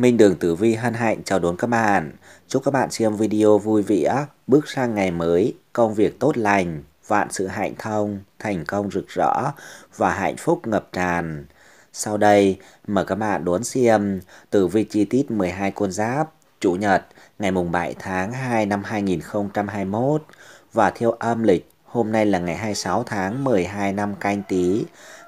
Minh Đường Tử Vi hân hạnh chào đón các bạn. Chúc các bạn xem video vui vẻ, bước sang ngày mới, công việc tốt lành, vạn sự hạnh thông, thành công rực rỡ và hạnh phúc ngập tràn. Sau đây, mời các bạn đón xem tử vi chi tiết 12 con giáp, Chủ nhật, ngày mùng 7 tháng 2 năm 2021 và theo âm lịch, hôm nay là ngày 26 tháng 12 năm canh tí.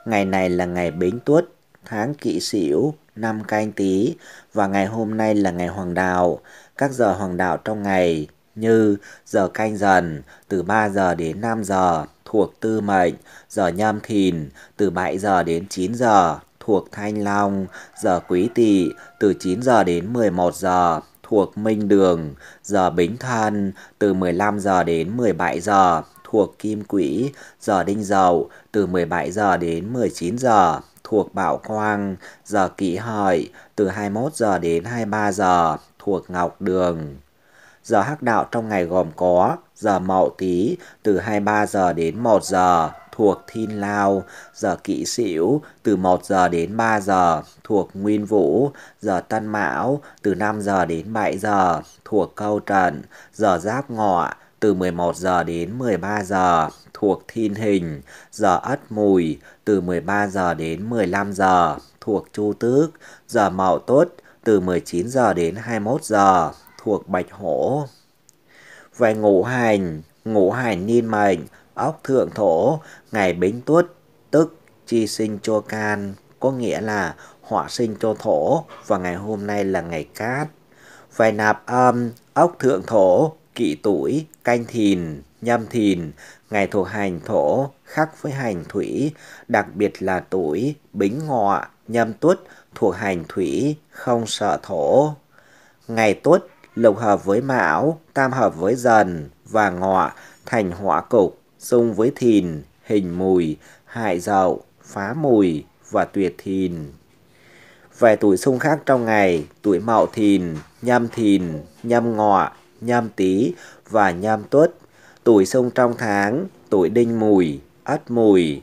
Ngày này là ngày Bính Tuất, tháng Kỷ Sửu, năm canh tí và ngày hôm nay là ngày hoàng đạo. Các giờ hoàng đạo trong ngày như giờ canh dần từ 3 giờ đến 5 giờ thuộc tư mệnh, giờ nhâm thìn từ 7 giờ đến 9 giờ thuộc thanh long, giờ quý tỵ từ 9 giờ đến 11 giờ thuộc minh đường, giờ bính thân từ 15 giờ đến 17 giờ thuộc kim quỹ, giờ đinh dậu từ 17 giờ đến 19 giờ thuộc Bảo Quang, giờ kỷ hợi, từ 21 giờ đến 23 giờ, thuộc Ngọc Đường. Giờ hắc đạo trong ngày gồm có giờ mậu tý từ 23 giờ đến 1 giờ thuộc Thiên Lao, giờ Kỵ Sửu từ 1 giờ đến 3 giờ thuộc Nguyên Vũ, giờ Tân Mão từ 5 giờ đến 7 giờ thuộc Câu trần giờ Giáp Ngọ từ 11 giờ đến 13 giờ thuộc Thiên Hình, giờ Ất Mùi từ 13 giờ đến 15 giờ thuộc Chu Tước, giờ Mậu Tuất từ 19 giờ đến 21 giờ thuộc Bạch Hổ. Về ngũ hành, ngũ hành niên mệnh, ốc thượng thổ, ngày bính tuất, tức chi sinh cho can, có nghĩa là họa sinh cho thổ và ngày hôm nay là ngày cát. Về nạp âm, ốc thượng thổ, kỵ tuổi, canh thìn nhâm thìn, ngày thuộc hành thổ khác với hành thủy, đặc biệt là tuổi bính ngọ, nhâm tuất thuộc hành thủy, không sợ thổ. Ngày tuất lục hợp với mão, tam hợp với dần và ngọ thành hỏa cục, xung với thìn, hình mùi, hại dậu, phá mùi và tuyệt thìn. Về tuổi xung khác trong ngày, tuổi mậu thìn, nhâm thìn, nhâm ngọ, nhâm tý và nhâm tuất tuổi xung trong tháng, tuổi đinh mùi, ất mùi.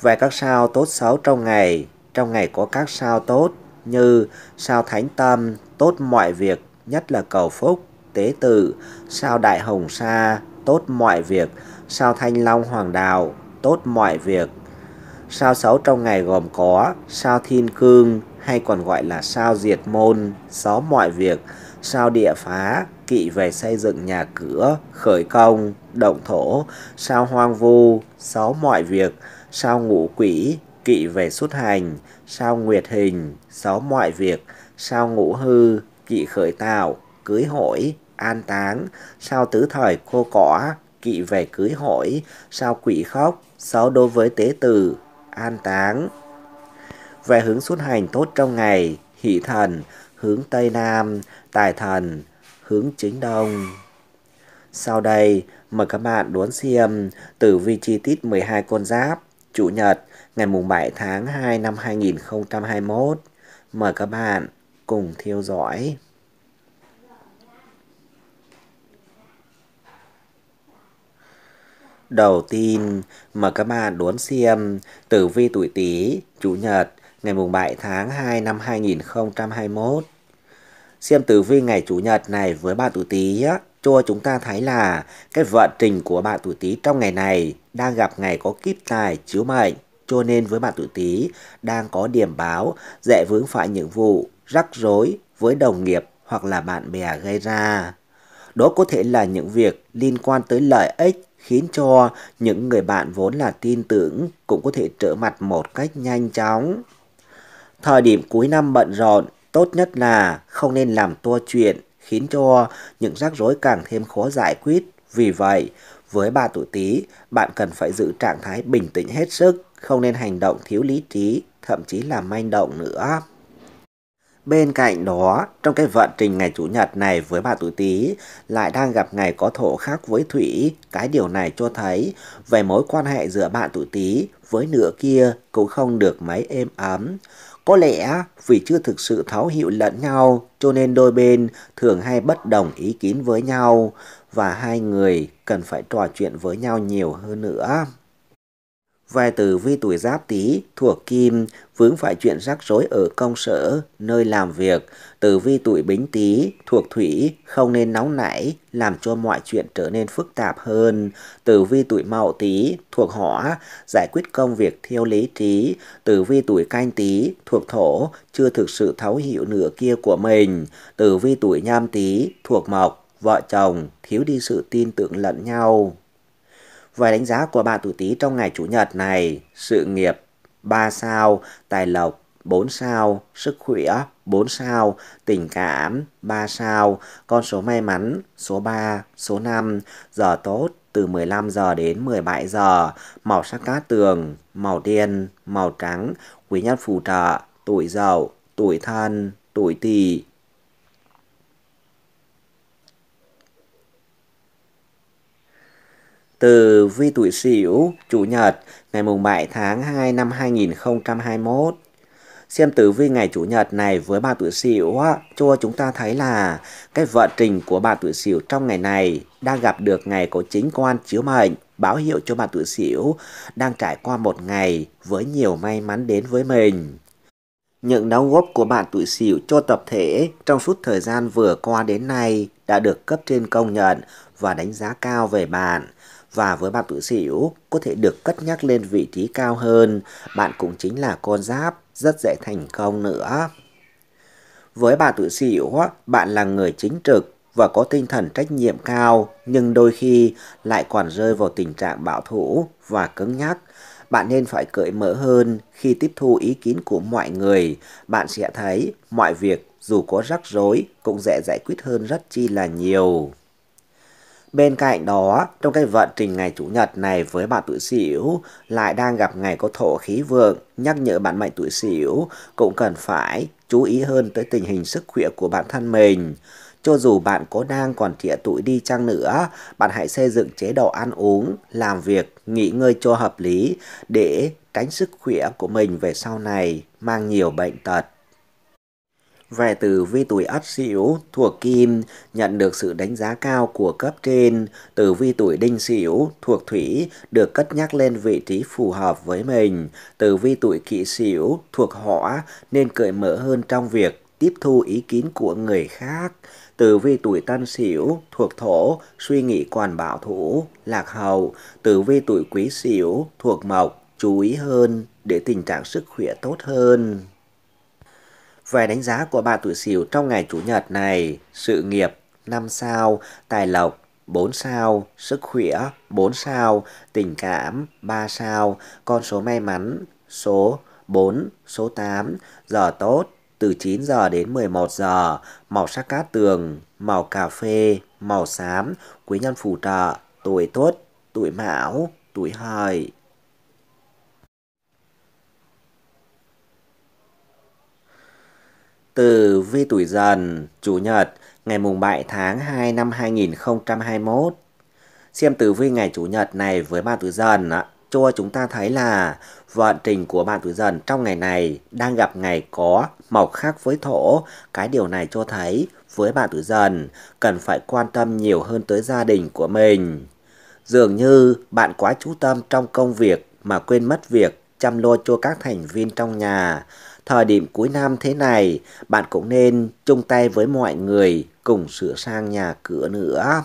Và các sao tốt xấu trong ngày, trong ngày có các sao tốt như sao thánh tâm, tốt mọi việc, nhất là cầu phúc, tế tự, sao đại hồng sa, tốt mọi việc, sao thanh long hoàng đạo, tốt mọi việc. Sao xấu trong ngày gồm có sao thiên cương hay còn gọi là sao diệt môn, xó mọi việc, sao địa phá, kỵ về xây dựng nhà cửa, khởi công, động thổ, sao hoang vu, sáu mọi việc, sao ngũ quỷ, kỵ về xuất hành, sao nguyệt hình, sáu mọi việc, sao ngũ hư, kỵ khởi tạo, cưới hỏi, an táng, sao tứ thời khô cỏ, kỵ về cưới hỏi, sao quỷ khóc, sáu đối với tế tử, an táng. Về hướng xuất hành tốt trong ngày, hỷ thần, hướng Tây Nam, tài thần, hướng chính đông. Sau đây, mời các bạn đón xem tử vi chi tiết 12 con giáp, Chủ nhật, ngày mùng 7 tháng 2 năm 2021. Mời các bạn cùng theo dõi. Đầu tiên, mời các bạn đón xem tử vi tuổi Tý, Chủ nhật, ngày mùng 7 tháng 2 năm 2021 xem tử vi ngày Chủ nhật này với bạn tuổi Tý cho chúng ta thấy là cái vận trình của bạn tuổi Tý trong ngày này đang gặp ngày có kíp tài chiếu mệnh, cho nên với bạn tuổi Tý đang có điểm báo dễ vướng phải những vụ rắc rối với đồng nghiệp hoặc là bạn bè gây ra. Đó có thể là những việc liên quan tới lợi ích khiến cho những người bạn vốn là tin tưởng cũng có thể trở mặt một cách nhanh chóng. Thời điểm cuối năm bận rộn Tốt nhất là không nên làm tua chuyện, khiến cho những rắc rối càng thêm khó giải quyết. Vì vậy, với bà tuổi Tý, bạn cần phải giữ trạng thái bình tĩnh hết sức, không nên hành động thiếu lý trí, thậm chí là manh động nữa. Bên cạnh đó, trong cái vận trình ngày Chủ nhật này với bà tuổi Tý lại đang gặp ngày có thổ khác với Thủy. Cái điều này cho thấy về mối quan hệ giữa bạn tuổi Tý với nửa kia cũng không được mấy êm ấm. Có lẽ vì chưa thực sự thấu hiểu lẫn nhau cho nên đôi bên thường hay bất đồng ý kiến với nhau và hai người cần phải trò chuyện với nhau nhiều hơn nữa. Vài tử vi tuổi giáp tý thuộc kim vướng phải chuyện rắc rối ở công sở, nơi làm việc. Tử vi tuổi bính tý thuộc thủy không nên nóng nảy, làm cho mọi chuyện trở nên phức tạp hơn. Tử vi tuổi mậu tý thuộc hỏa giải quyết công việc theo lý trí. Tử vi tuổi canh tý thuộc thổ chưa thực sự thấu hiểu nửa kia của mình. Tử vi tuổi nhâm tý thuộc mộc vợ chồng thiếu đi sự tin tưởng lẫn nhau. Vài đánh giá của bạn tuổi Tý trong ngày Chủ nhật này, sự nghiệp 3 sao, tài lộc 4 sao, sức khỏe 4 sao, tình cảm 3 sao, con số may mắn số 3, số 5, giờ tốt từ 15 giờ đến 17 giờ, màu sắc cá tường, màu đen, màu trắng, quý nhân phù trợ, tuổi dậu, tuổi thân, tuổi tỵ từ Vi Tuổi Sửu, Chủ nhật, ngày mùng 7 tháng 2 năm 2021. Xem tử vi ngày Chủ nhật này với bà tuổi Sửu cho chúng ta thấy là cái vận trình của bà tuổi Sửu trong ngày này đang gặp được ngày có chính quan chiếu mệnh báo hiệu cho bà tuổi Sửu đang trải qua một ngày với nhiều may mắn đến với mình. Những đóng góp của bạn tuổi Sửu cho tập thể trong suốt thời gian vừa qua đến nay đã được cấp trên công nhận và đánh giá cao về bạn và với bạn tự xỉu có thể được cất nhắc lên vị trí cao hơn, bạn cũng chính là con giáp, rất dễ thành công nữa. Với bà tự xỉu, bạn là người chính trực và có tinh thần trách nhiệm cao, nhưng đôi khi lại còn rơi vào tình trạng bảo thủ và cứng nhắc. Bạn nên phải cởi mở hơn khi tiếp thu ý kiến của mọi người, bạn sẽ thấy mọi việc dù có rắc rối cũng dễ giải quyết hơn rất chi là nhiều. Bên cạnh đó, trong cái vận trình ngày Chủ nhật này với bạn tuổi Sửu lại đang gặp ngày có thổ khí vượng, nhắc nhở bạn mệnh tuổi Sửu cũng cần phải chú ý hơn tới tình hình sức khỏe của bản thân mình. Cho dù bạn có đang còn trẻ tuổi đi chăng nữa, bạn hãy xây dựng chế độ ăn uống, làm việc, nghỉ ngơi cho hợp lý để tránh sức khỏe của mình về sau này mang nhiều bệnh tật. Về từ vi tuổi Ất Sửu thuộc Kim nhận được sự đánh giá cao của cấp trên, từ vi tuổi Đinh Sửu thuộc Thủy được cất nhắc lên vị trí phù hợp với mình, từ vi tuổi Kỷ Sửu thuộc Hỏa nên cởi mở hơn trong việc tiếp thu ý kiến của người khác. Tử vi tuổi Tân Sửu thuộc Thổ, suy nghĩ còn bảo thủ, lạc hậu. Tử vi tuổi Quý Sửu thuộc Mộc, chú ý hơn để tình trạng sức khỏe tốt hơn. Về đánh giá của bạn tuổi Sửu trong ngày Chủ nhật này, sự nghiệp 5 sao, tài lộc 4 sao, sức khỏe 4 sao, tình cảm 3 sao, con số may mắn số 4, số 8, giờ tốt từ 9 giờ đến 11 giờ, màu sắc cát tường, màu cà phê, màu xám, quý nhân phù trợ, tuổi tốt, tuổi mão, tuổi hợi. Từ vi tuổi dần, Chủ nhật, ngày mùng 7 tháng 2 năm 2021. Xem tử vi ngày Chủ nhật này với bạn tuổi dần ạ. Cho chúng ta thấy là vận trình của bạn tuổi dần trong ngày này đang gặp ngày có mộc khác với thổ. Cái điều này cho thấy với bạn tuổi dần cần phải quan tâm nhiều hơn tới gia đình của mình. Dường như bạn quá chú tâm trong công việc mà quên mất việc chăm lo cho các thành viên trong nhà. Thời điểm cuối năm thế này, bạn cũng nên chung tay với mọi người cùng sửa sang nhà cửa nữa.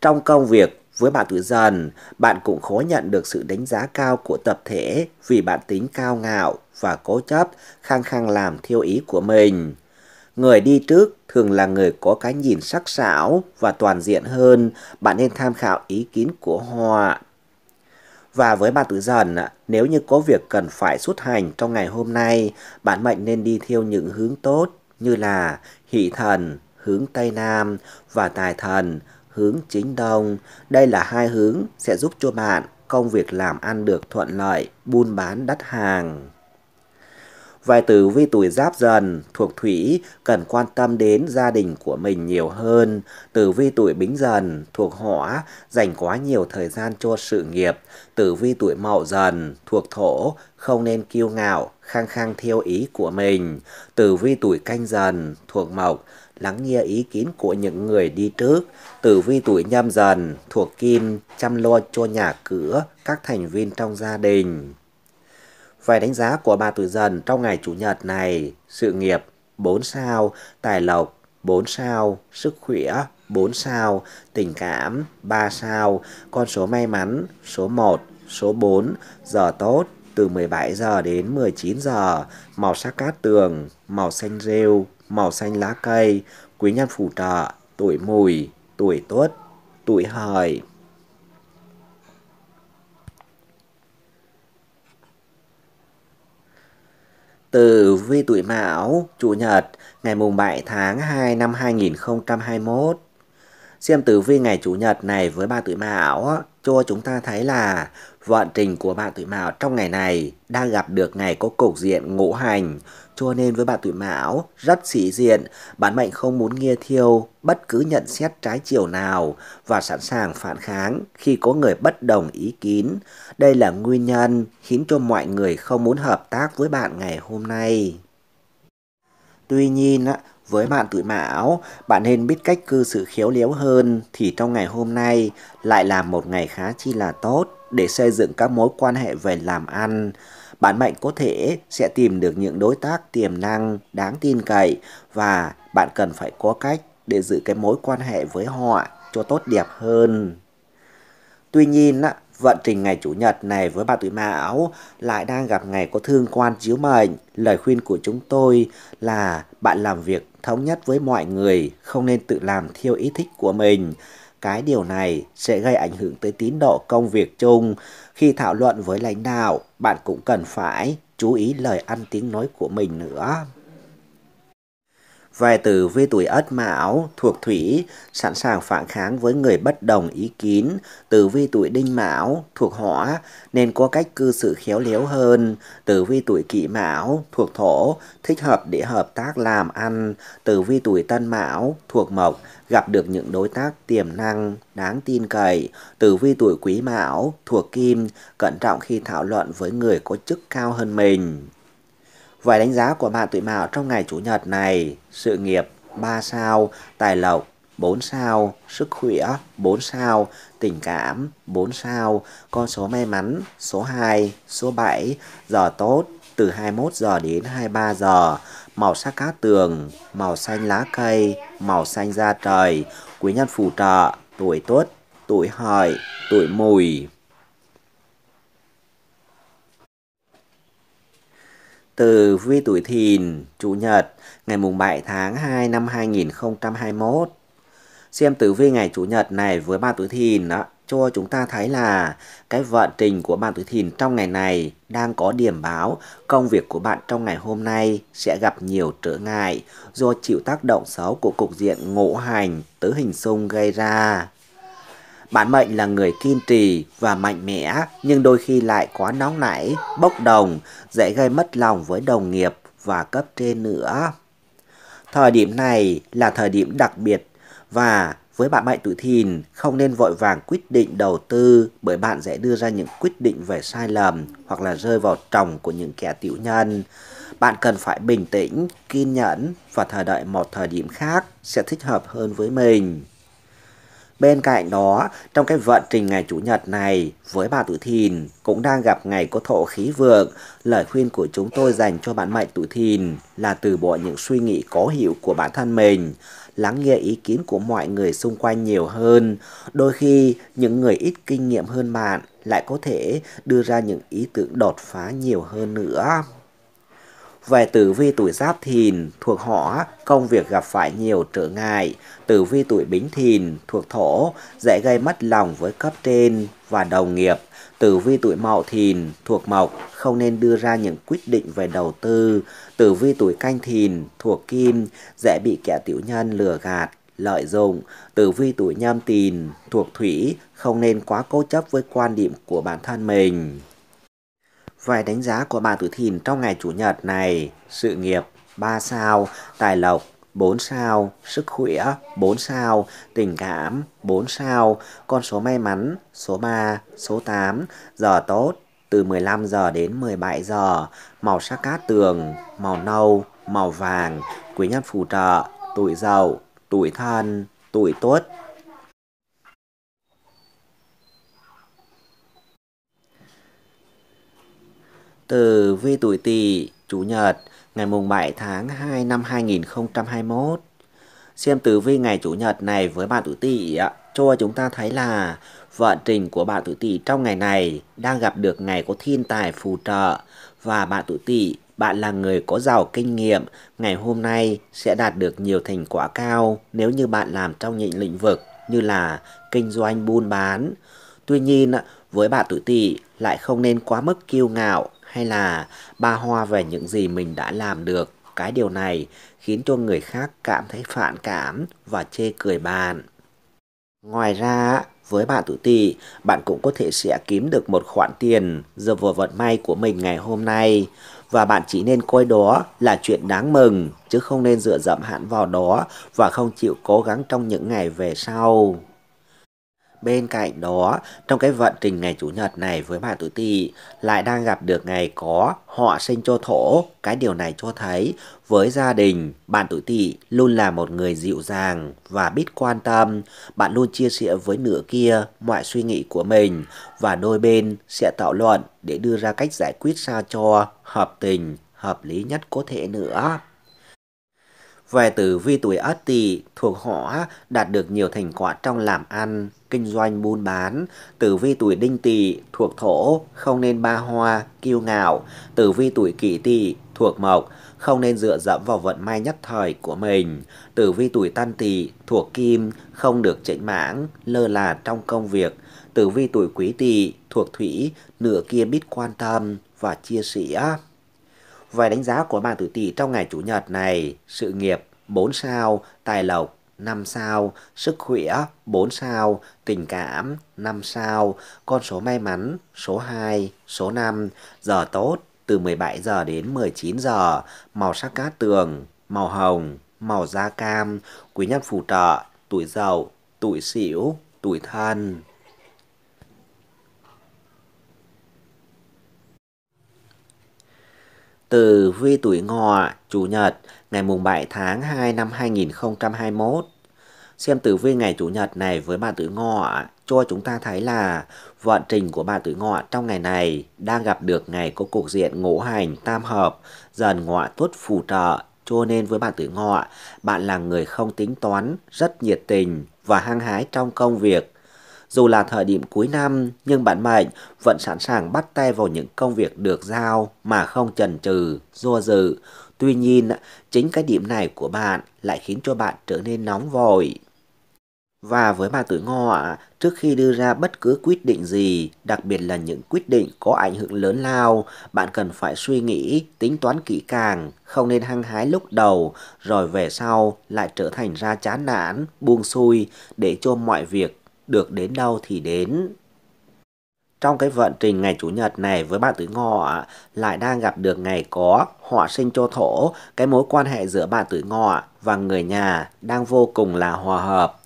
Trong công việc với bạn tuổi dần, bạn cũng khó nhận được sự đánh giá cao của tập thể vì bạn tính cao ngạo và cố chấp, khăng khăng làm theo ý của mình. Người đi trước thường là người có cái nhìn sắc sảo và toàn diện hơn, bạn nên tham khảo ý kiến của họ và với bạn Tử Dần, nếu như có việc cần phải xuất hành trong ngày hôm nay, bạn mệnh nên đi theo những hướng tốt như là hỷ thần, hướng Tây Nam và tài thần, hướng chính Đông. Đây là hai hướng sẽ giúp cho bạn công việc làm ăn được thuận lợi, buôn bán đắt hàng. Vài tử vi tuổi giáp dần, thuộc thủy, cần quan tâm đến gia đình của mình nhiều hơn. Tử vi tuổi bính dần, thuộc hỏa, dành quá nhiều thời gian cho sự nghiệp. Tử vi tuổi mậu dần, thuộc thổ, không nên kiêu ngạo, khăng khăng theo ý của mình. Tử vi tuổi canh dần, thuộc mộc, lắng nghe ý kiến của những người đi trước. Tử vi tuổi nhâm dần, thuộc kim, chăm lo cho nhà cửa, các thành viên trong gia đình. Vài đánh giá của bà tuổi dần trong ngày Chủ nhật này, sự nghiệp 4 sao, tài lộc 4 sao, sức khỏe 4 sao, tình cảm 3 sao, con số may mắn số 1, số 4, giờ tốt từ 17 giờ đến 19 giờ, màu sắc cát tường, màu xanh rêu, màu xanh lá cây, quý nhân phù trợ, tuổi mùi, tuổi tuất, tuổi hợi. Tử vi tuổi Mão, Chủ nhật, ngày mùng 7 tháng 2 năm 2021. Xem tử vi ngày Chủ nhật này với ba tuổi Mão cho chúng ta thấy là vận trình của bạn tuổi mão trong ngày này đang gặp được ngày có cục diện ngũ hành, cho nên với bạn tuổi mão rất sĩ diện, bản mệnh không muốn nghe thiêu bất cứ nhận xét trái chiều nào và sẵn sàng phản kháng khi có người bất đồng ý kiến. Đây là nguyên nhân khiến cho mọi người không muốn hợp tác với bạn ngày hôm nay. Tuy nhiên, với bạn tuổi mão, bạn nên biết cách cư xử khéo léo hơn thì trong ngày hôm nay lại là một ngày khá chi là tốt để xây dựng các mối quan hệ về làm ăn. Bạn mạnh có thể sẽ tìm được những đối tác tiềm năng đáng tin cậy và bạn cần phải có cách để giữ cái mối quan hệ với họ cho tốt đẹp hơn. Tuy nhiên, vận trình ngày Chủ nhật này với bà tuổi Mão lại đang gặp ngày có thương quan chiếu mệnh. Lời khuyên của chúng tôi là bạn làm việc thống nhất với mọi người, không nên tự làm theo ý thích của mình. Cái điều này sẽ gây ảnh hưởng tới tiến độ công việc chung. Khi thảo luận với lãnh đạo, bạn cũng cần phải chú ý lời ăn tiếng nói của mình nữa. Vài từ Vi tuổi ất mão thuộc thủy, sẵn sàng phản kháng với người bất đồng ý kiến, từ vi tuổi đinh mão thuộc hỏa nên có cách cư xử khéo léo hơn, từ vi tuổi kỷ mão thuộc thổ, thích hợp để hợp tác làm ăn, từ vi tuổi tân mão thuộc mộc, gặp được những đối tác tiềm năng, đáng tin cậy, từ vi tuổi quý mão thuộc kim, cẩn trọng khi thảo luận với người có chức cao hơn mình. Vậy đánh giá của bạn tuổi mạo trong ngày Chủ nhật này, sự nghiệp 3 sao, tài lộc 4 sao, sức khỏe 4 sao, tình cảm 4 sao, con số may mắn số 2, số 7, giờ tốt từ 21 giờ đến 23 giờ, màu sắc cát tường, màu xanh lá cây, màu xanh da trời, quý nhân phù trợ, tuổi tuất, tuổi hợi, tuổi mùi. từ vi tuổi thìn, Chủ nhật, ngày mùng 7 tháng 2 năm 2021. Xem tử vi ngày Chủ nhật này với ba tuổi thìn đó, cho chúng ta thấy là cái vận trình của bạn tuổi thìn trong ngày này đang có điểm báo công việc của bạn trong ngày hôm nay sẽ gặp nhiều trở ngại do chịu tác động xấu của cục diện ngũ hành tứ hình xung gây ra. Bản mệnh là người kiên trì và mạnh mẽ nhưng đôi khi lại quá nóng nảy, bốc đồng, dễ gây mất lòng với đồng nghiệp và cấp trên nữa. Thời điểm này là thời điểm đặc biệt và với bạn mệnh tuổi thìn không nên vội vàng quyết định đầu tư bởi bạn dễ đưa ra những quyết định về sai lầm hoặc là rơi vào tròng của những kẻ tiểu nhân. Bạn cần phải bình tĩnh, kiên nhẫn và chờ đợi một thời điểm khác sẽ thích hợp hơn với mình. Bên cạnh đó, trong cái vận trình ngày Chủ nhật này, với bà tuổi thìn cũng đang gặp ngày có thổ khí vượng, lời khuyên của chúng tôi dành cho bạn mệnh tuổi thìn là từ bỏ những suy nghĩ có hiệu của bản thân mình, lắng nghe ý kiến của mọi người xung quanh nhiều hơn. Đôi khi, những người ít kinh nghiệm hơn bạn lại có thể đưa ra những ý tưởng đột phá nhiều hơn nữa. Về tử vi tuổi giáp thìn thuộc họ, công việc gặp phải nhiều trở ngại. Tử vi tuổi bính thìn thuộc thổ, dễ gây mất lòng với cấp trên và đồng nghiệp. Tử vi tuổi mậu thìn thuộc mộc, không nên đưa ra những quyết định về đầu tư. Tử vi tuổi canh thìn thuộc kim, dễ bị kẻ tiểu nhân lừa gạt, lợi dụng. Tử vi tuổi nhâm thìn thuộc thủy, không nên quá cố chấp với quan điểm của bản thân mình. Vài đánh giá của bà Tử Thìn trong ngày Chủ nhật này, sự nghiệp 3 sao, tài lộc 4 sao, sức khỏe 4 sao, tình cảm 4 sao, con số may mắn số 3, số 8, giờ tốt từ 15 giờ đến 17 giờ, màu sắc cát tường, màu nâu, màu vàng, quý nhân phù trợ, tuổi dậu, tuổi thân, tuổi tuất, từ vi tuổi Tỵ, Chủ nhật, ngày mùng 7 tháng 2 năm 2021. Xem tử vi ngày Chủ nhật này với bạn tuổi Tỵ cho chúng ta thấy là vận trình của bạn tuổi Tỵ trong ngày này đang gặp được ngày có thiên tài phù trợ và bạn tuổi Tỵ bạn là người có giàu kinh nghiệm, ngày hôm nay sẽ đạt được nhiều thành quả cao nếu như bạn làm trong những lĩnh vực như là kinh doanh buôn bán. Tuy nhiên, với bạn tuổi Tỵ lại không nên quá mức kiêu ngạo hay là ba hoa về những gì mình đã làm được. Cái điều này khiến cho người khác cảm thấy phản cảm và chê cười bạn. Ngoài ra, với bạn tự tỵ bạn cũng có thể sẽ kiếm được một khoản tiền dựa vào vận may của mình ngày hôm nay. Và bạn chỉ nên coi đó là chuyện đáng mừng, chứ không nên dựa dẫm hẳn vào đó và không chịu cố gắng trong những ngày về sau. Bên cạnh đó, trong cái vận trình ngày Chủ nhật này với bạn tuổi tỵ lại đang gặp được ngày có họ sinh cho thổ. Cái điều này cho thấy với gia đình, bạn tuổi tỵ luôn là một người dịu dàng và biết quan tâm. Bạn luôn chia sẻ với nửa kia mọi suy nghĩ của mình và đôi bên sẽ tạo luận để đưa ra cách giải quyết sao cho hợp tình, hợp lý nhất có thể nữa. Về từ vi tuổi Ất Tỵ thuộc họ đạt được nhiều thành quả trong làm ăn, kinh doanh buôn bán. Tử vi tuổi Đinh Tỵ thuộc thổ không nên ba hoa, kiêu ngạo. Tử vi tuổi Kỷ Tỵ thuộc mộc không nên dựa dẫm vào vận may nhất thời của mình. Tử vi tuổi Tân Tỵ thuộc kim không được chạy mãng, lơ là trong công việc. Tử vi tuổi Quý Tỵ thuộc thủy nửa kia biết quan tâm và chia sẻ. Về đánh giá của bạn tuổi Tỵ trong ngày chủ nhật này, sự nghiệp 4 sao, tài lộc 5 sao, sức khỏe 4 sao, tình cảm 5 sao, con số may mắn số 2, số 5, giờ tốt từ 17 giờ đến 19 giờ, màu sắc cát tường, màu hồng, màu da cam, quý nhân phù trợ, tuổi dậu, tuổi sửu, tuổi thân. Từ vi tuổi ngọ, Chủ nhật, ngày mùng 7 tháng 2 năm 2021. Xem tử vi ngày Chủ nhật này với bạn tuổi ngọ cho chúng ta thấy là vận trình của bạn tuổi ngọ trong ngày này đang gặp được ngày có cục diện ngũ hành tam hợp, dần ngọ tuất phù trợ cho nên với bạn tuổi ngọ, bạn là người không tính toán, rất nhiệt tình và hăng hái trong công việc. Dù là thời điểm cuối năm, nhưng bạn mệnh vẫn sẵn sàng bắt tay vào những công việc được giao mà không chần chừ, do dự. Tuy nhiên, chính cái điểm này của bạn lại khiến cho bạn trở nên nóng vội. Và với bà tuổi ngọ, trước khi đưa ra bất cứ quyết định gì, đặc biệt là những quyết định có ảnh hưởng lớn lao, bạn cần phải suy nghĩ, tính toán kỹ càng, không nên hăng hái lúc đầu, rồi về sau lại trở thành ra chán nản, buông xuôi để cho mọi việc được đến đâu thì đến. Trong cái vận trình ngày Chủ nhật này với bạn Tứ Ngọ lại đang gặp được ngày có họ sinh cho thổ, cái mối quan hệ giữa bạn Tứ Ngọ và người nhà đang vô cùng là hòa hợp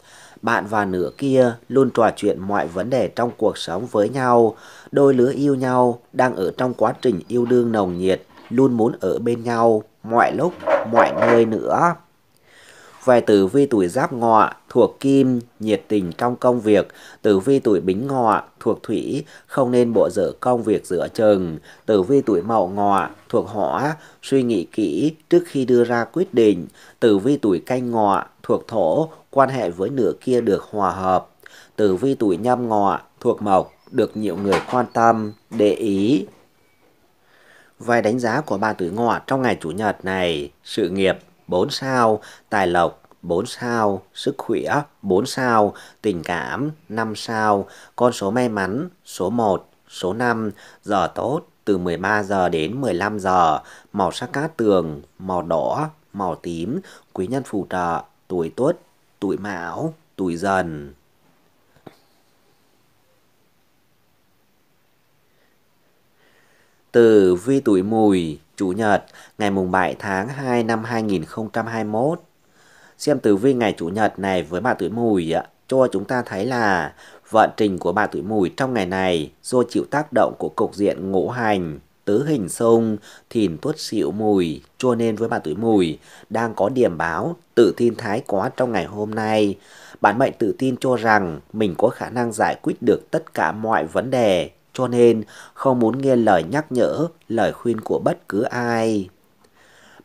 bạn và nửa kia luôn trò chuyện mọi vấn đề trong cuộc sống với nhau. Đôi lứa yêu nhau đang ở trong quá trình yêu đương nồng nhiệt, luôn muốn ở bên nhau mọi lúc, mọi nơi nữa về tử vi tuổi giáp ngọ thuộc kim, nhiệt tình trong công việc, tử vi tuổi bính ngọ thuộc thủy, không nên bộ dở công việc giữa chừng, tử vi tuổi mậu ngọ thuộc hỏa, suy nghĩ kỹ trước khi đưa ra quyết định, tử vi tuổi canh ngọ thuộc thổ, quan hệ với nửa kia được hòa hợp, tử vi tuổi nhâm ngọ thuộc mộc, được nhiều người quan tâm, để ý. Vài đánh giá của ba tuổi ngọ trong ngày Chủ nhật này, sự nghiệp 4 sao, tài lộc 4 sao, sức khỏe 4 sao, tình cảm 5 sao, con số may mắn số 1, số 5, giờ tốt từ 13 giờ đến 15 giờ, màu sắc cát tường, màu đỏ, màu tím, quý nhân phù trợ, tuổi tuất, tuổi mão, tuổi dần. từ Vi Tuổi Mùi, Chủ nhật, ngày mùng 7 tháng 2 năm 2021. Xem tử vi ngày Chủ nhật này với bạn Tuổi Mùi cho chúng ta thấy là vận trình của bạn Tuổi Mùi trong ngày này do chịu tác động của cục diện ngũ hành tứ hình xung thìn tuất xịu mùi cho nên với bạn tuổi mùi đang có điểm báo tự tin thái quá trong ngày hôm nay bạn mệnh tự tin cho rằng mình có khả năng giải quyết được tất cả mọi vấn đề cho nên không muốn nghe lời nhắc nhở, lời khuyên của bất cứ ai.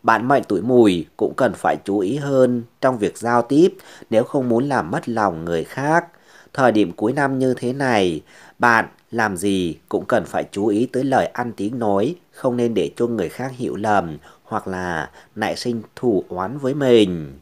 Bạn mệnh tuổi mùi cũng cần phải chú ý hơn trong việc giao tiếp nếu không muốn làm mất lòng người khác. Thời điểm cuối năm như thế này, bạn làm gì cũng cần phải chú ý tới lời ăn tiếng nói, không nên để cho người khác hiểu lầm hoặc là nại sinh thù oán với mình.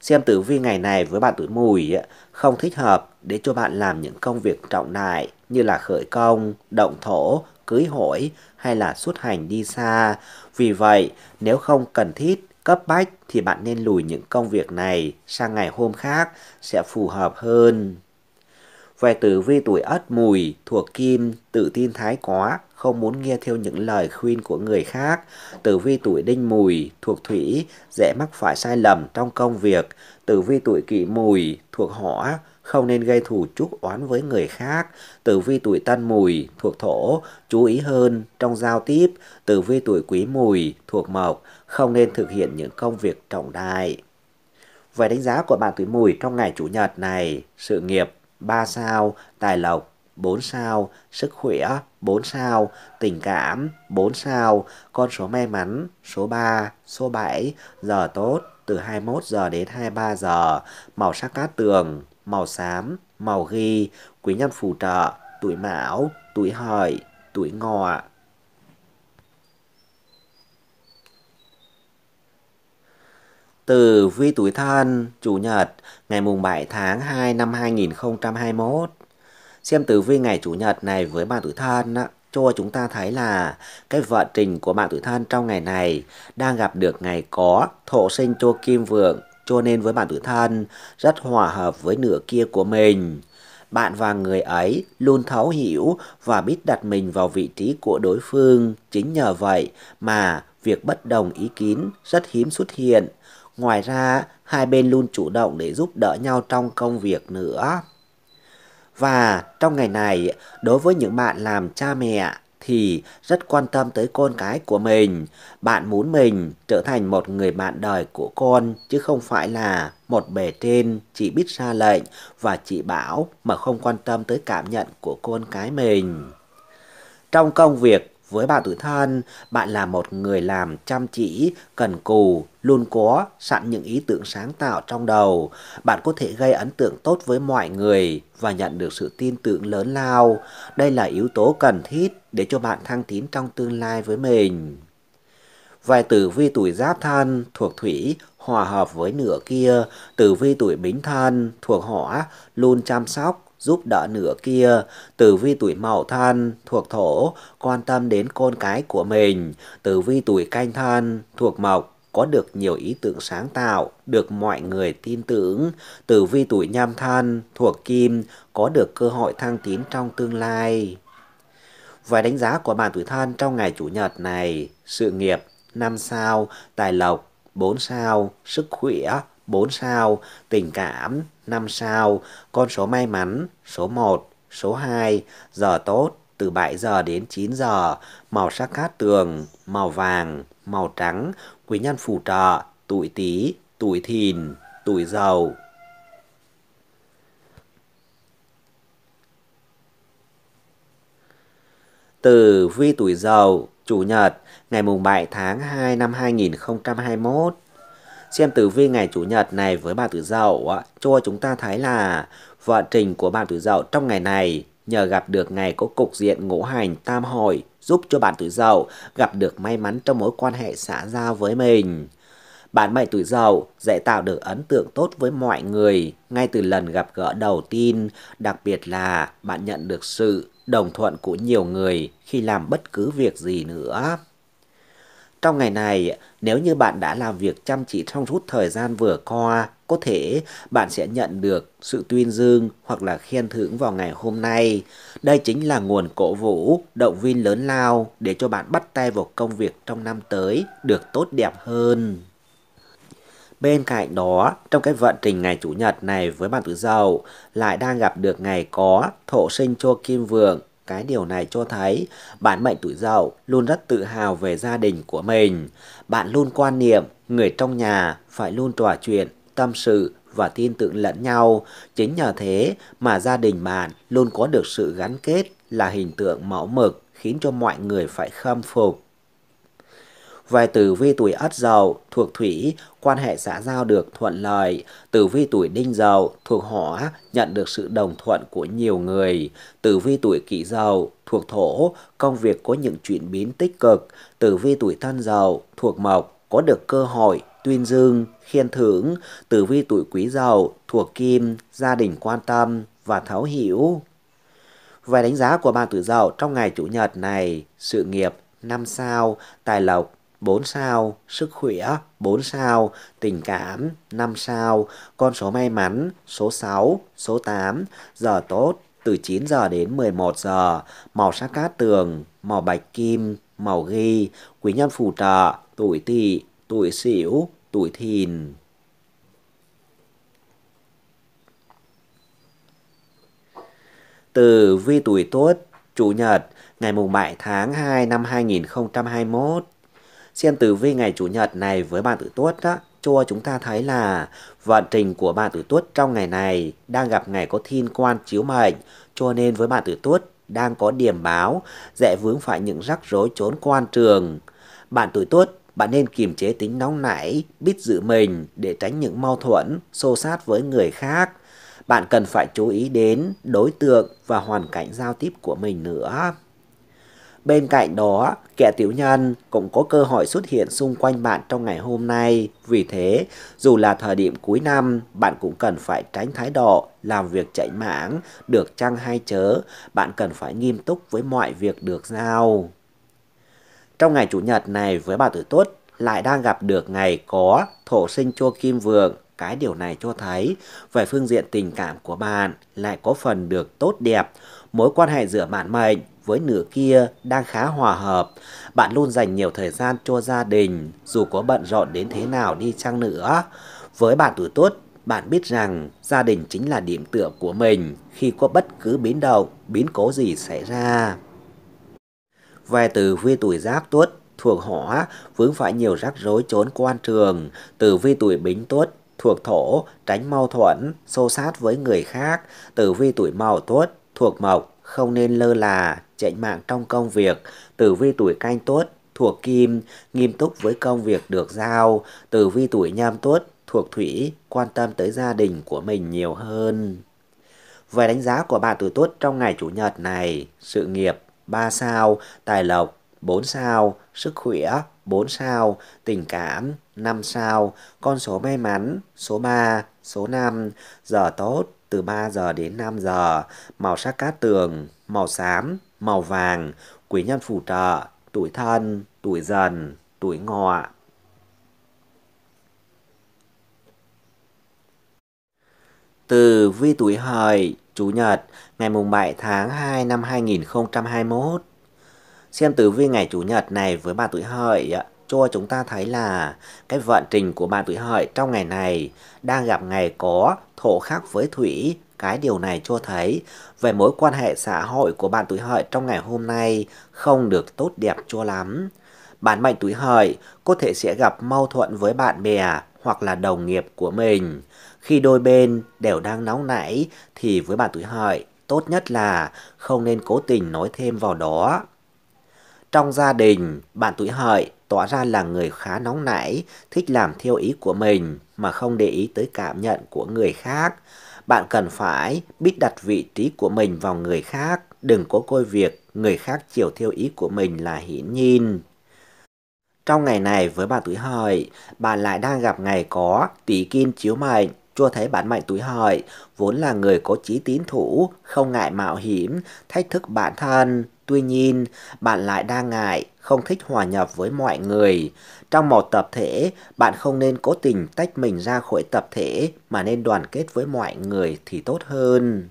Xem tử vi ngày này với bạn tuổi mùi không thích hợp để cho bạn làm những công việc trọng đại như là khởi công, động thổ, cưới hỏi hay là xuất hành đi xa. Vì vậy, nếu không cần thiết, cấp bách thì bạn nên lùi những công việc này sang ngày hôm khác sẽ phù hợp hơn. Về tử vi tuổi ất mùi, thuộc kim, tự tin thái quá, không muốn nghe theo những lời khuyên của người khác. Tử vi tuổi đinh mùi, thuộc thủy, dễ mắc phải sai lầm trong công việc. Tử vi tuổi kỷ mùi, thuộc hỏa, không nên gây thù chúc oán với người khác. Tử vi tuổi tân mùi thuộc thổ, chú ý hơn trong giao tiếp. Tử vi tuổi quý mùi thuộc mộc, không nên thực hiện những công việc trọng đại. Về đánh giá của bạn tuổi mùi trong ngày Chủ nhật này, sự nghiệp 3 sao, tài lộc 4 sao, sức khỏe 4 sao, tình cảm 4 sao, con số may mắn số 3, số 7, giờ tốt từ 21 giờ đến 23 giờ, màu sắc cát tường màu xám, màu ghi, quý nhân phù trợ, tuổi mão, tuổi hợi, tuổi ngọ. Từ vi tuổi thân, Chủ nhật, ngày mùng 7 tháng 2 năm 2021. Xem tử vi ngày Chủ nhật này với bạn tuổi thân á, cho chúng ta thấy là cái vận trình của bạn tuổi thân trong ngày này đang gặp được ngày có thổ sinh cho kim vượng cho nên với bản tự thân rất hòa hợp với nửa kia của mình. Bạn và người ấy luôn thấu hiểu và biết đặt mình vào vị trí của đối phương. Chính nhờ vậy mà việc bất đồng ý kiến rất hiếm xuất hiện. Ngoài ra, hai bên luôn chủ động để giúp đỡ nhau trong công việc nữa. Và trong ngày này, đối với những bạn làm cha mẹ, thì rất quan tâm tới con cái của mình. Bạn muốn mình trở thành một người bạn đời của con chứ không phải là một bề trên chỉ biết ra lệnh và chỉ bảo mà không quan tâm tới cảm nhận của con cái mình. Trong công việc với bạn tuổi thân, bạn là một người làm chăm chỉ, cần cù, luôn có sẵn những ý tưởng sáng tạo trong đầu. Bạn có thể gây ấn tượng tốt với mọi người và nhận được sự tin tưởng lớn lao. Đây là yếu tố cần thiết để cho bạn thăng tiến trong tương lai với mình. Vài tử vi tuổi giáp thân thuộc thủy hòa hợp với nửa kia, tử vi tuổi bính thân thuộc hỏa luôn chăm sóc giúp đỡ nửa kia. Tử vi tuổi mậu thân thuộc thổ, quan tâm đến con cái của mình. Tử vi tuổi canh thân thuộc mộc, có được nhiều ý tưởng sáng tạo, được mọi người tin tưởng. Tử vi tuổi nhâm thân thuộc kim, có được cơ hội thăng tiến trong tương lai. Vài đánh giá của bạn tuổi thân trong ngày chủ nhật này, sự nghiệp 5 sao, tài lộc 4 sao, sức khỏe 4 sao, tình cảm Năm sao, con số may mắn, số 1, số 2, giờ tốt, từ 7 giờ đến 9 giờ, màu sắc cát tường, màu vàng, màu trắng, quý nhân phù trợ, tuổi tí, tuổi thìn, tuổi dầu. Từ vi tuổi dầu, Chủ nhật, ngày mùng 7 tháng 2 năm 2021 Xem tử vi ngày Chủ nhật này với bạn tuổi Dậu cho chúng ta thấy là vận trình của bạn tuổi Dậu trong ngày này nhờ gặp được ngày có cục diện ngũ hành tam hội giúp cho bạn tuổi dậu gặp được may mắn trong mối quan hệ xã giao với mình. Bạn mệnh tuổi dậu dễ tạo được ấn tượng tốt với mọi người ngay từ lần gặp gỡ đầu tiên, đặc biệt là bạn nhận được sự đồng thuận của nhiều người khi làm bất cứ việc gì nữa. Trong ngày này, nếu như bạn đã làm việc chăm chỉ trong suốt thời gian vừa qua, có thể bạn sẽ nhận được sự tuyên dương hoặc là khen thưởng vào ngày hôm nay. Đây chính là nguồn cổ vũ, động viên lớn lao để cho bạn bắt tay vào công việc trong năm tới được tốt đẹp hơn. Bên cạnh đó, trong cái vận trình ngày Chủ nhật này với bạn tử dậu, lại đang gặp được ngày có thổ sinh cho kim vượng cái điều này cho thấy bạn mệnh tuổi dậu luôn rất tự hào về gia đình của mình. Bạn luôn quan niệm người trong nhà phải luôn trò chuyện, tâm sự và tin tưởng lẫn nhau. Chính nhờ thế mà gia đình bạn luôn có được sự gắn kết là hình tượng mẫu mực khiến cho mọi người phải khâm phục. Về tử vi tuổi Ất Dậu thuộc Thủy, quan hệ xã giao được thuận lợi. Tử vi tuổi Đinh Dậu thuộc Hỏa, nhận được sự đồng thuận của nhiều người. Tử vi tuổi Kỷ Dậu thuộc Thổ, công việc có những chuyển biến tích cực. Tử vi tuổi Thân Dậu thuộc Mộc, có được cơ hội tuyên dương, khen thưởng, tử vi tuổi quý dậu thuộc kim, gia đình quan tâm và thấu hiểu. Về đánh giá của bạn tuổi dậu trong ngày Chủ nhật này, sự nghiệp 5 sao, tài lộc 4 sao, sức khỏe 4 sao, tình cảm 5 sao, con số may mắn số 6, số 8, giờ tốt từ 9 giờ đến 11 giờ, màu sắc cát tường, màu bạch kim, màu ghi, quý nhân phù trợ, tuổi tỵ, tuổi sửu, tuổi thìn. Từ vi tuổi tốt chủ nhật, ngày mùng 7 tháng 2 năm 2021. Xem tử vi ngày Chủ nhật này với bạn tử tuất á, cho chúng ta thấy là vận trình của bạn tử tuất trong ngày này đang gặp ngày có thiên quan chiếu mệnh, cho nên với bạn tử tuất đang có điểm báo dễ vướng phải những rắc rối trốn quan trường. Bạn tuổi tuất bạn nên kiềm chế tính nóng nảy, biết giữ mình để tránh những mâu thuẫn, xô sát với người khác. Bạn cần phải chú ý đến đối tượng và hoàn cảnh giao tiếp của mình nữa. Bên cạnh đó, kẻ tiểu nhân cũng có cơ hội xuất hiện xung quanh bạn trong ngày hôm nay. Vì thế, dù là thời điểm cuối năm, bạn cũng cần phải tránh thái độ, làm việc chạy mãng, được chăng hay chớ. Bạn cần phải nghiêm túc với mọi việc được giao. Trong ngày Chủ nhật này với bà tuổi tuất lại đang gặp được ngày có thổ sinh cho kim vượng. Cái điều này cho thấy về phương diện tình cảm của bạn lại có phần được tốt đẹp, mối quan hệ giữa bạn mệnh với nửa kia đang khá hòa hợp. Bạn luôn dành nhiều thời gian cho gia đình, dù có bận rộn đến thế nào đi chăng nữa. Với bạn tuổi tốt, bạn biết rằng gia đình chính là điểm tựa của mình khi có bất cứ biến động, biến cố gì xảy ra. Về từ vi tuổi giáp tuất thuộc hỏa vướng phải nhiều rắc rối trốn quan trường, từ vi tuổi bính tuất thuộc thổ tránh mâu thuẫn, xô sát với người khác, từ vi tuổi mậu tuất thuộc mộc không nên lơ là, chạy mạng trong công việc, tử vi tuổi canh tuất thuộc kim, nghiêm túc với công việc được giao, tử vi tuổi nhâm tuất thuộc thủy, quan tâm tới gia đình của mình nhiều hơn. Về đánh giá của bạn tuổi tuất trong ngày chủ nhật này, sự nghiệp 3 sao, tài lộc 4 sao, sức khỏe 4 sao, tình cảm 5 sao, con số may mắn số 3, số 5, giờ tốt từ 3 giờ đến 5 giờ, màu sắc cát tường, màu xám, màu vàng, quý nhân phù trợ, tuổi thân, tuổi dần, tuổi ngọ. Từ vi tuổi hợi, Chủ nhật, ngày mùng 7 tháng 2 năm 2021. Xem tử vi ngày Chủ nhật này với bạn tuổi hợi cho chúng ta thấy là cái vận trình của bạn tuổi hợi trong ngày này đang gặp ngày có thổ khác với Thủy, cái điều này cho thấy về mối quan hệ xã hội của bạn tuổi hợi trong ngày hôm nay không được tốt đẹp cho lắm. Bạn mệnh tuổi hợi có thể sẽ gặp mâu thuẫn với bạn bè hoặc là đồng nghiệp của mình. Khi đôi bên đều đang nóng nảy thì với bạn tuổi hợi tốt nhất là không nên cố tình nói thêm vào đó. Trong gia đình, bạn tuổi hợi tỏ ra là người khá nóng nảy, thích làm theo ý của mình mà không để ý tới cảm nhận của người khác. Bạn cần phải biết đặt vị trí của mình vào người khác, đừng có coi việc người khác chiều theo ý của mình là hiển nhiên. Trong ngày này với bạn tuổi hợi, bạn lại đang gặp ngày có tỷ kim chiếu mệnh, cho thấy bản mệnh tuổi hợi vốn là người có chí tín thủ, không ngại mạo hiểm, thách thức bản thân. Tuy nhiên, bạn lại đa ngại, không thích hòa nhập với mọi người. Trong một tập thể, bạn không nên cố tình tách mình ra khỏi tập thể mà nên đoàn kết với mọi người thì tốt hơn.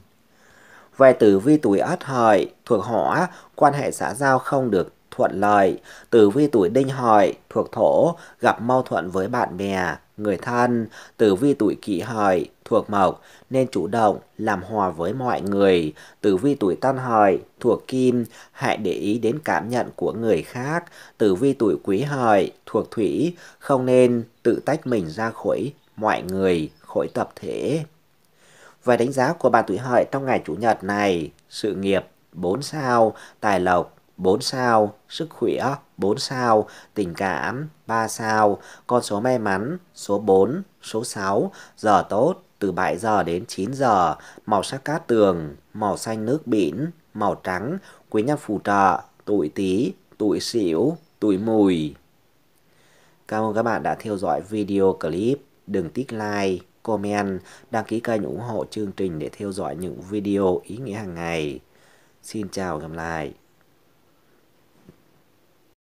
Về tử vi tuổi Ất Hợi, thuộc họ quan hệ xã giao không được thuận lợi. Tử vi tuổi đinh hợi thuộc thổ gặp mâu thuẫn với bạn bè, người thân. Tử vi tuổi kỷ hợi thuộc mộc nên chủ động làm hòa với mọi người. Tử vi tuổi tân hợi thuộc kim hãy để ý đến cảm nhận của người khác. Tử vi tuổi quý hợi thuộc thủy không nên tự tách mình ra khỏi mọi người, khỏi tập thể. Và đánh giá của bạn tuổi hợi trong ngày chủ nhật này, sự nghiệp 4 sao, tài lộc 4 sao, sức khỏe 4 sao, tình cảm 3 sao, con số may mắn số 4, số 6, giờ tốt từ 7 giờ đến 9 giờ, màu sắc cát tường, màu xanh nước biển, màu trắng, quý nhân phù trợ, tuổi tí, tuổi xỉu, tuổi mùi. Cảm ơn các bạn đã theo dõi video clip. Đừng tích like, comment, đăng ký kênh ủng hộ chương trình để theo dõi những video ý nghĩa hàng ngày. Xin chào và gặp lại.